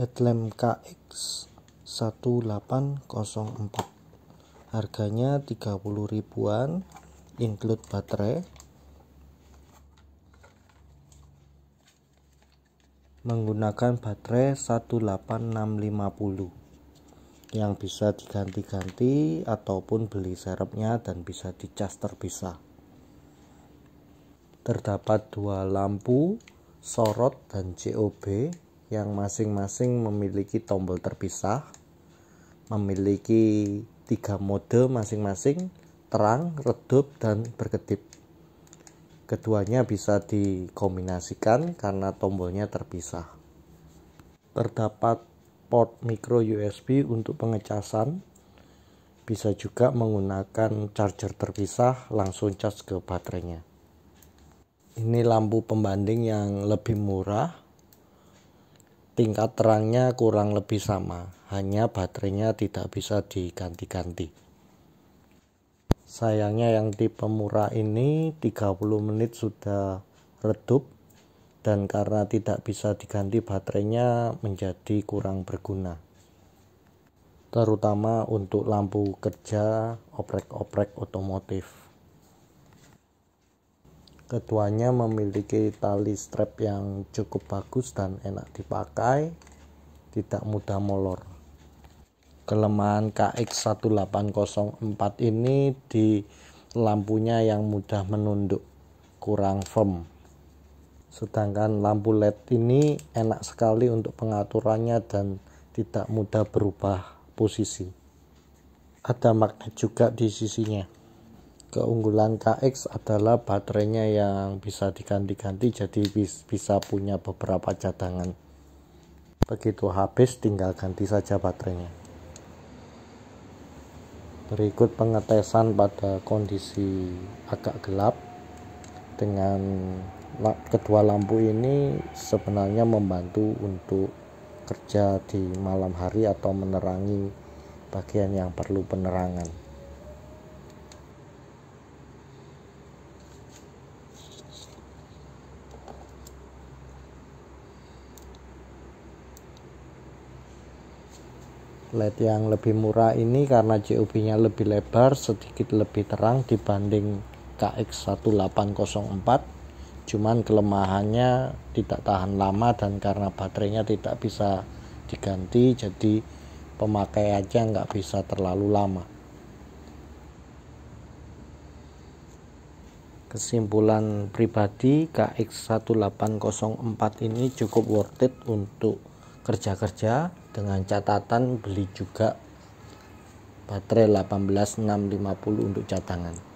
headlamp KX 1804 harganya 30 ribuan include baterai menggunakan baterai 18650 yang bisa diganti-ganti ataupun beli serepnya dan bisa di dicas terpisah terdapat dua lampu sorot dan COB yang masing-masing memiliki tombol terpisah, memiliki tiga mode masing-masing, terang, redup, dan berkedip. Keduanya bisa dikombinasikan karena tombolnya terpisah. Terdapat port micro USB untuk pengecasan. Bisa juga menggunakan charger terpisah langsung charge ke baterainya. Ini lampu pembanding yang lebih murah tingkat terangnya kurang lebih sama, hanya baterainya tidak bisa diganti-ganti. Sayangnya yang tipe murah ini 30 menit sudah redup dan karena tidak bisa diganti baterainya menjadi kurang berguna. Terutama untuk lampu kerja oprek-oprek otomotif. Keduanya memiliki tali strap yang cukup bagus dan enak dipakai, tidak mudah molor. Kelemahan KX1804 ini di lampunya yang mudah menunduk, kurang firm. Sedangkan lampu LED ini enak sekali untuk pengaturannya dan tidak mudah berubah posisi. Ada magnet juga di sisinya keunggulan KX adalah baterainya yang bisa diganti-ganti jadi bisa punya beberapa cadangan begitu habis tinggal ganti saja baterainya berikut pengetesan pada kondisi agak gelap dengan kedua lampu ini sebenarnya membantu untuk kerja di malam hari atau menerangi bagian yang perlu penerangan LED yang lebih murah ini karena COB-nya lebih lebar, sedikit lebih terang dibanding KX1804. Cuman kelemahannya tidak tahan lama dan karena baterainya tidak bisa diganti jadi pemakai aja nggak bisa terlalu lama. Kesimpulan pribadi KX1804 ini cukup worth it untuk kerja-kerja dengan catatan beli juga baterai 18650 untuk cadangan